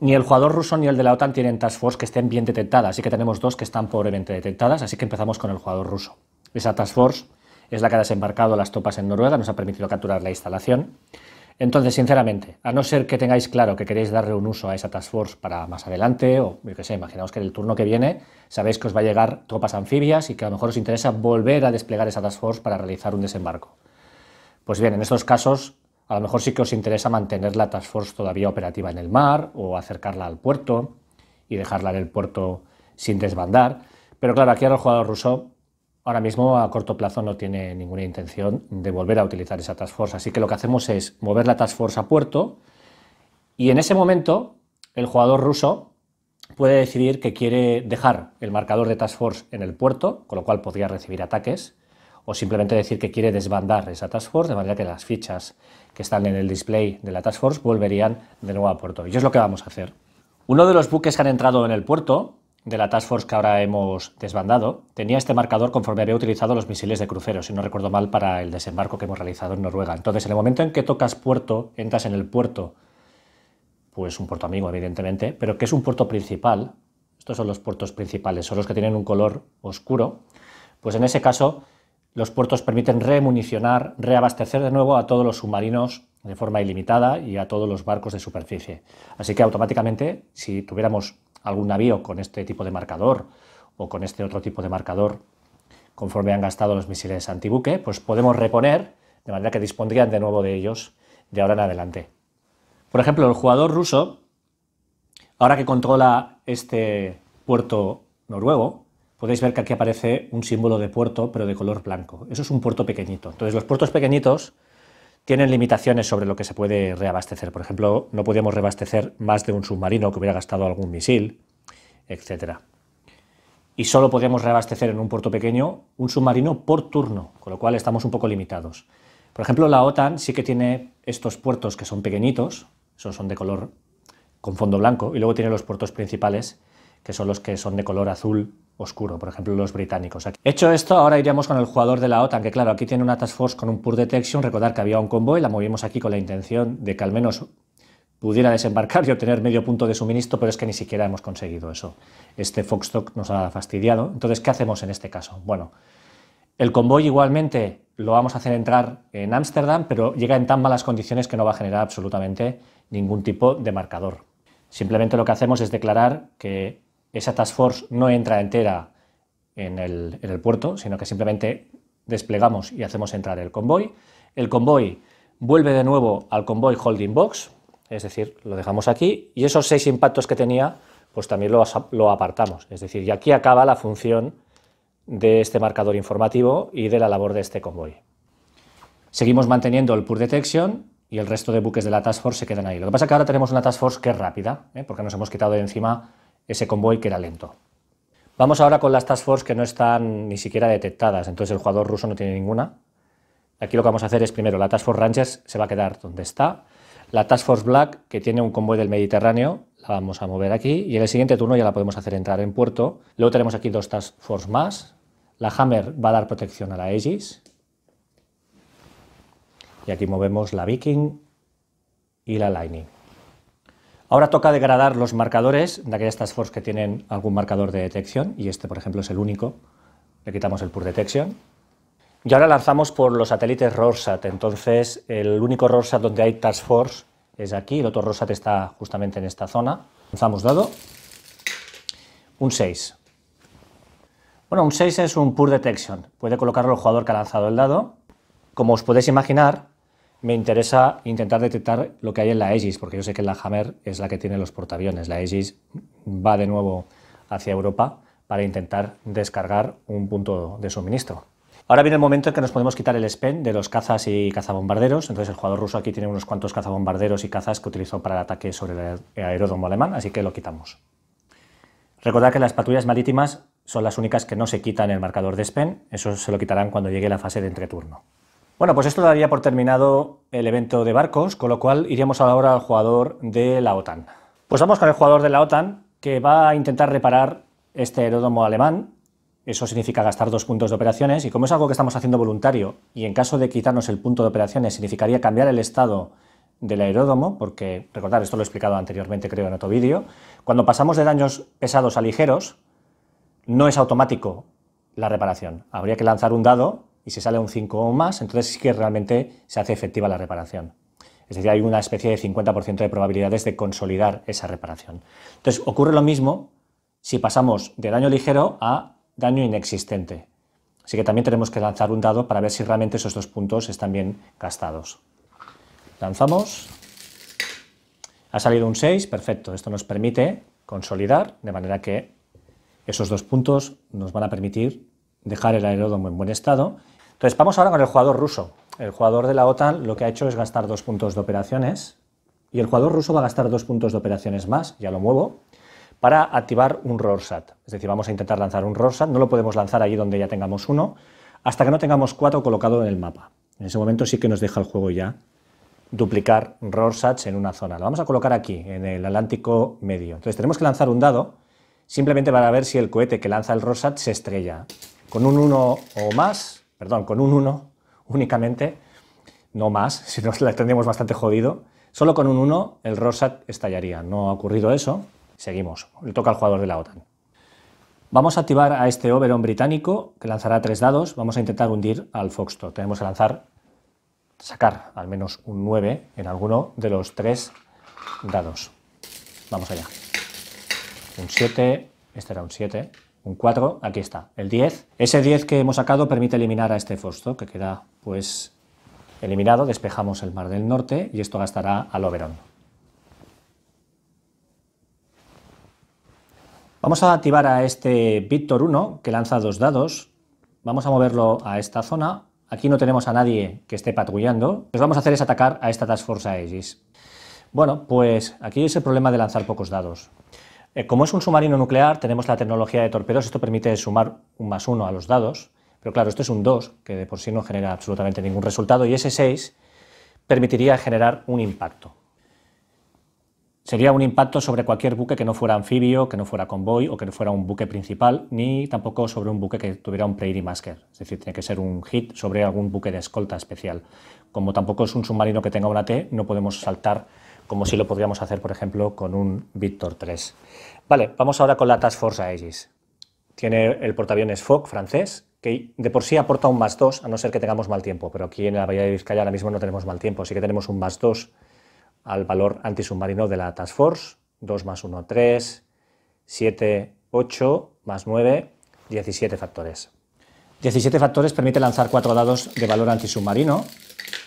Speaker 1: Ni el jugador ruso ni el de la OTAN tienen task force que estén bien detectadas, así que tenemos dos que están pobremente detectadas, así que empezamos con el jugador ruso. Esa task force es la que ha desembarcado las tropas en Noruega, nos ha permitido capturar la instalación entonces, sinceramente, a no ser que tengáis claro que queréis darle un uso a esa Task Force para más adelante, o yo que sé, imaginaos que en el turno que viene sabéis que os va a llegar tropas anfibias y que a lo mejor os interesa volver a desplegar esa Task Force para realizar un desembarco. Pues bien, en estos casos, a lo mejor sí que os interesa mantener la Task Force todavía operativa en el mar o acercarla al puerto y dejarla en el puerto sin desbandar. Pero claro, aquí ahora el jugador ruso Ahora mismo, a corto plazo, no tiene ninguna intención de volver a utilizar esa Task Force. Así que lo que hacemos es mover la Task Force a puerto y en ese momento el jugador ruso puede decidir que quiere dejar el marcador de Task Force en el puerto, con lo cual podría recibir ataques, o simplemente decir que quiere desbandar esa Task Force, de manera que las fichas que están en el display de la Task Force volverían de nuevo a puerto. Y eso es lo que vamos a hacer. Uno de los buques que han entrado en el puerto de la Task Force que ahora hemos desbandado tenía este marcador conforme había utilizado los misiles de crucero, si no recuerdo mal, para el desembarco que hemos realizado en Noruega. Entonces, en el momento en que tocas puerto, entras en el puerto, pues un puerto amigo, evidentemente, pero que es un puerto principal, estos son los puertos principales, son los que tienen un color oscuro, pues en ese caso los puertos permiten remunicionar, reabastecer de nuevo a todos los submarinos de forma ilimitada y a todos los barcos de superficie. Así que automáticamente, si tuviéramos algún navío con este tipo de marcador o con este otro tipo de marcador, conforme han gastado los misiles antibuque, pues podemos reponer de manera que dispondrían de nuevo de ellos de ahora en adelante. Por ejemplo, el jugador ruso, ahora que controla este puerto noruego, podéis ver que aquí aparece un símbolo de puerto, pero de color blanco. Eso es un puerto pequeñito. Entonces, los puertos pequeñitos tienen limitaciones sobre lo que se puede reabastecer. Por ejemplo, no podíamos reabastecer más de un submarino que hubiera gastado algún misil, etc. Y solo podíamos reabastecer en un puerto pequeño un submarino por turno, con lo cual estamos un poco limitados. Por ejemplo, la OTAN sí que tiene estos puertos que son pequeñitos, esos son de color con fondo blanco, y luego tiene los puertos principales, que son los que son de color azul oscuro, por ejemplo los británicos. Hecho esto, ahora iríamos con el jugador de la OTAN, que claro, aquí tiene una task force con un pur detection, recordar que había un convoy, la movimos aquí con la intención de que al menos pudiera desembarcar y obtener medio punto de suministro, pero es que ni siquiera hemos conseguido eso. Este Foxtock nos ha fastidiado. Entonces, ¿qué hacemos en este caso? Bueno, el convoy igualmente lo vamos a hacer entrar en Ámsterdam, pero llega en tan malas condiciones que no va a generar absolutamente ningún tipo de marcador. Simplemente lo que hacemos es declarar que esa Task Force no entra entera en el, puerto, sino que simplemente desplegamos y hacemos entrar el convoy. El convoy vuelve de nuevo al convoy holding box, es decir, lo dejamos aquí y esos seis impactos que tenía, pues también lo, apartamos. Es decir, y aquí acaba la función de este marcador informativo y de la labor de este convoy. Seguimos manteniendo el pur detection y el resto de buques de la task force se quedan ahí. Lo que pasa es que ahora tenemos una task force que es rápida, ¿eh? porque nos hemos quitado de encima ese convoy que era lento. Vamos ahora con las Task Force que no están ni siquiera detectadas, entonces el jugador ruso no tiene ninguna. Aquí lo que vamos a hacer es primero, la Task Force Rangers se va a quedar donde está, la Task Force Black, que tiene un convoy del Mediterráneo, la vamos a mover aquí y en el siguiente turno ya la podemos hacer entrar en puerto. Luego tenemos aquí dos Task Force más, la Hammer va a dar protección a la Aegis y aquí movemos la Viking y la Lightning. Ahora toca degradar los marcadores de aquellas task force que tienen algún marcador de detección, y este, por ejemplo, es el único. Le quitamos el pur detection. Y ahora lanzamos por los satélites RORSAT. Entonces, el único RORSAT donde hay task force es aquí, el otro RORSAT está justamente en esta zona. Lanzamos dado. Un 6. Bueno, un 6 es un pur detection. Puede colocarlo el jugador que ha lanzado el dado. Como os podéis imaginar, me interesa intentar detectar lo que hay en la Aegis, porque yo sé que la Hammer es la que tiene los portaaviones. La Aegis va de nuevo hacia Europa para intentar descargar un punto de suministro. Ahora viene el momento en que nos podemos quitar el SPEN de los cazas y cazabombarderos. Entonces el jugador ruso aquí tiene unos cuantos cazabombarderos y cazas que utilizó para el ataque sobre el aeródromo alemán, así que lo quitamos. Recordad que las patrullas marítimas son las únicas que no se quitan el marcador de SPEN, eso se lo quitarán cuando llegue la fase de entreturno. Bueno, pues esto daría por terminado el evento de barcos, con lo cual iríamos ahora al jugador de la OTAN. Pues vamos con el jugador de la OTAN, que va a intentar reparar este aeródromo alemán. Eso significa gastar dos puntos de operaciones y como es algo que estamos haciendo voluntario y en caso de quitarnos el punto de operaciones significaría cambiar el estado del aeródromo, porque recordar, esto lo he explicado anteriormente creo en otro vídeo, cuando pasamos de daños pesados a ligeros, no es automático la reparación. Habría que lanzar un dado y se sale un 5 o más, entonces sí que realmente se hace efectiva la reparación. Es decir, hay una especie de 50% de probabilidades de consolidar esa reparación. Entonces, ocurre lo mismo si pasamos de daño ligero a daño inexistente. Así que también tenemos que lanzar un dado para ver si realmente esos dos puntos están bien gastados. Lanzamos. Ha salido un 6, perfecto. Esto nos permite consolidar, de manera que esos dos puntos nos van a permitir dejar el aeródromo en buen estado entonces, vamos ahora con el jugador ruso. El jugador de la OTAN lo que ha hecho es gastar dos puntos de operaciones y el jugador ruso va a gastar dos puntos de operaciones más, ya lo muevo, para activar un RORSAT. Es decir, vamos a intentar lanzar un RORSAT, no lo podemos lanzar allí donde ya tengamos uno, hasta que no tengamos cuatro colocado en el mapa. En ese momento sí que nos deja el juego ya duplicar RORSATs en una zona. Lo vamos a colocar aquí, en el Atlántico Medio. Entonces tenemos que lanzar un dado simplemente para ver si el cohete que lanza el RORSAT se estrella. Con un uno o más perdón, con un 1 únicamente, no más, *laughs* si nos la tendríamos bastante jodido, solo con un 1 el Rorschach estallaría. No ha ocurrido eso, seguimos, le toca al jugador de la OTAN. Vamos a activar a este Oberon británico, que lanzará tres dados, vamos a intentar hundir al Foxto. Tenemos que lanzar, sacar al menos un 9 en alguno de los tres dados. Vamos allá. Un 7, este era un 7, un 4, aquí está, el 10. Ese 10 que hemos sacado permite eliminar a este Fausto, que queda pues eliminado, despejamos el mar del norte y esto gastará al Oberon. Vamos a activar a este Víctor 1, que lanza dos dados. Vamos a moverlo a esta zona. Aquí no tenemos a nadie que esté patrullando. Lo que vamos a hacer es atacar a esta Task Force Aegis. Bueno, pues aquí es el problema de lanzar pocos dados. Eh, como es un submarino nuclear, tenemos la tecnología de torpedos, esto permite sumar un más uno a los dados, pero claro, esto es un 2, que de por sí no genera absolutamente ningún resultado, y ese 6 permitiría generar un impacto. Sería un impacto sobre cualquier buque que no fuera anfibio, que no fuera convoy o que no fuera un buque principal, ni tampoco sobre un buque que tuviera un prairie masker. Es decir, tiene que ser un hit sobre algún buque de escolta especial. Como tampoco es un submarino que tenga una T, no podemos saltar como si lo podríamos hacer, por ejemplo, con un Victor 3. Vale, vamos ahora con la Task Force Aegis. Tiene el portaaviones Foc, francés, que de por sí aporta un más 2, a no ser que tengamos mal tiempo, pero aquí en la Bahía de Vizcaya ahora mismo no tenemos mal tiempo, así que tenemos un más 2 al valor antisubmarino de la Task Force, 2 más 1, 3, 7, 8, más 9, 17 factores. 17 factores permite lanzar cuatro dados de valor antisubmarino,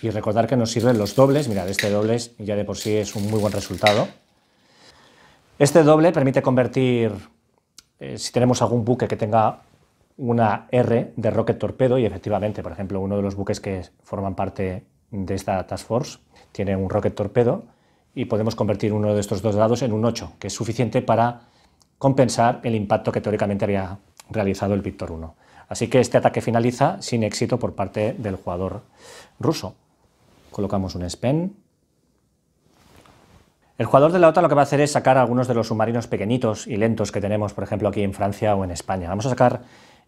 Speaker 1: y recordar que nos sirven los dobles. Mirad, este doble ya de por sí es un muy buen resultado. Este doble permite convertir, eh, si tenemos algún buque que tenga una R de rocket torpedo, y efectivamente, por ejemplo, uno de los buques que forman parte de esta Task Force tiene un rocket torpedo, y podemos convertir uno de estos dos dados en un 8, que es suficiente para compensar el impacto que teóricamente había realizado el Victor 1. Así que este ataque finaliza sin éxito por parte del jugador ruso. Colocamos un Spen. El jugador de la OTAN lo que va a hacer es sacar algunos de los submarinos pequeñitos y lentos que tenemos, por ejemplo, aquí en Francia o en España. Vamos a sacar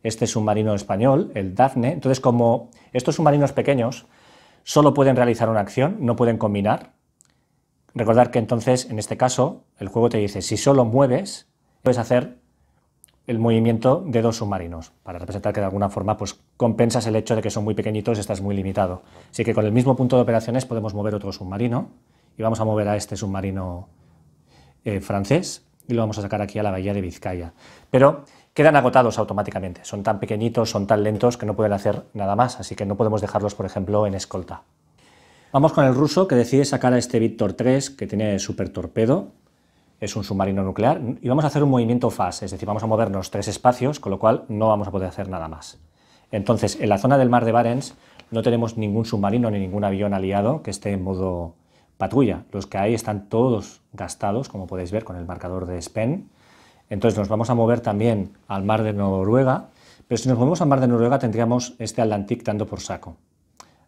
Speaker 1: este submarino español, el Daphne. Entonces, como estos submarinos pequeños solo pueden realizar una acción, no pueden combinar, recordar que entonces, en este caso, el juego te dice, si solo mueves, puedes hacer el movimiento de dos submarinos, para representar que de alguna forma pues, compensas el hecho de que son muy pequeñitos y estás muy limitado. Así que con el mismo punto de operaciones podemos mover otro submarino y vamos a mover a este submarino eh, francés y lo vamos a sacar aquí a la bahía de Vizcaya. Pero quedan agotados automáticamente, son tan pequeñitos, son tan lentos que no pueden hacer nada más, así que no podemos dejarlos, por ejemplo, en escolta. Vamos con el ruso que decide sacar a este Víctor 3 que tiene super torpedo es un submarino nuclear, y vamos a hacer un movimiento fase, es decir, vamos a movernos tres espacios, con lo cual no vamos a poder hacer nada más. Entonces, en la zona del mar de Barents no tenemos ningún submarino ni ningún avión aliado que esté en modo patrulla. Los que hay están todos gastados, como podéis ver, con el marcador de SPEN. Entonces nos vamos a mover también al mar de Noruega, pero si nos movemos al mar de Noruega tendríamos este Atlantic dando por saco.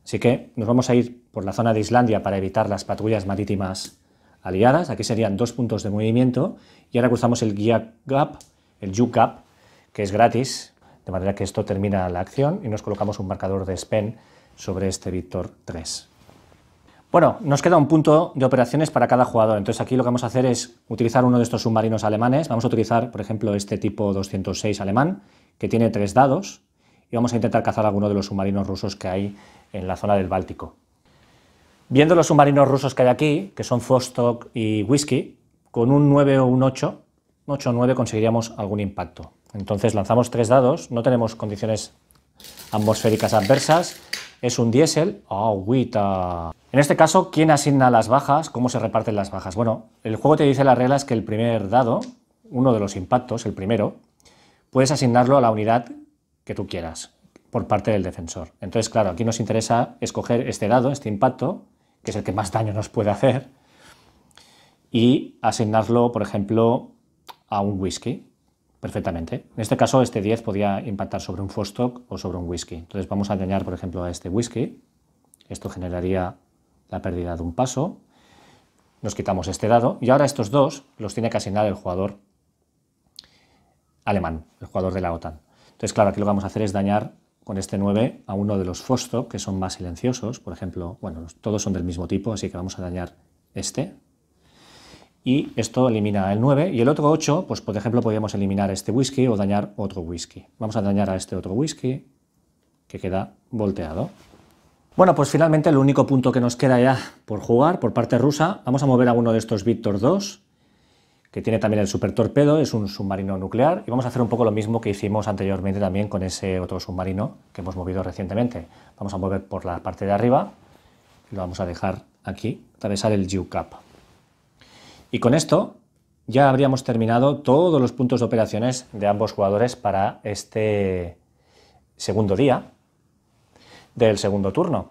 Speaker 1: Así que nos vamos a ir por la zona de Islandia para evitar las patrullas marítimas aliadas, aquí serían dos puntos de movimiento, y ahora cruzamos el guía gap, el U gap, que es gratis, de manera que esto termina la acción y nos colocamos un marcador de spend sobre este Victor 3. Bueno, nos queda un punto de operaciones para cada jugador, entonces aquí lo que vamos a hacer es utilizar uno de estos submarinos alemanes, vamos a utilizar por ejemplo este tipo 206 alemán, que tiene tres dados, y vamos a intentar cazar alguno de los submarinos rusos que hay en la zona del Báltico. Viendo los submarinos rusos que hay aquí, que son Fostok y Whisky, con un 9 o un 8, 8 o 9 conseguiríamos algún impacto. Entonces lanzamos tres dados, no tenemos condiciones atmosféricas adversas, es un diésel, agüita. En este caso, ¿quién asigna las bajas? ¿Cómo se reparten las bajas? Bueno, el juego te dice las reglas que el primer dado, uno de los impactos, el primero, puedes asignarlo a la unidad que tú quieras por parte del defensor. Entonces, claro, aquí nos interesa escoger este dado, este impacto, que es el que más daño nos puede hacer, y asignarlo, por ejemplo, a un whisky, perfectamente. En este caso, este 10 podría impactar sobre un Fostock o sobre un whisky. Entonces vamos a dañar, por ejemplo, a este whisky. Esto generaría la pérdida de un paso. Nos quitamos este dado y ahora estos dos los tiene que asignar el jugador alemán, el jugador de la OTAN. Entonces, claro, aquí lo que vamos a hacer es dañar con este 9 a uno de los Fosto que son más silenciosos, por ejemplo, bueno, todos son del mismo tipo, así que vamos a dañar este. Y esto elimina el 9, y el otro 8, pues por ejemplo podríamos eliminar este whisky o dañar otro whisky. Vamos a dañar a este otro whisky, que queda volteado. Bueno, pues finalmente el único punto que nos queda ya por jugar por parte rusa, vamos a mover a uno de estos Víctor 2, que tiene también el Super Torpedo, es un submarino nuclear, y vamos a hacer un poco lo mismo que hicimos anteriormente también con ese otro submarino que hemos movido recientemente. Vamos a mover por la parte de arriba, y lo vamos a dejar aquí, atravesar el u cup Y con esto ya habríamos terminado todos los puntos de operaciones de ambos jugadores para este segundo día del segundo turno.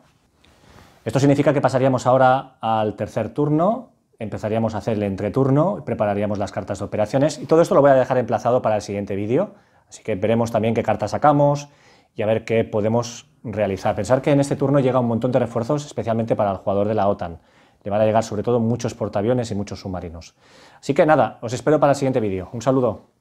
Speaker 1: Esto significa que pasaríamos ahora al tercer turno empezaríamos a hacer el entreturno, prepararíamos las cartas de operaciones y todo esto lo voy a dejar emplazado para el siguiente vídeo, así que veremos también qué cartas sacamos y a ver qué podemos realizar. Pensar que en este turno llega un montón de refuerzos, especialmente para el jugador de la OTAN. Le van a llegar sobre todo muchos portaaviones y muchos submarinos. Así que nada, os espero para el siguiente vídeo. Un saludo.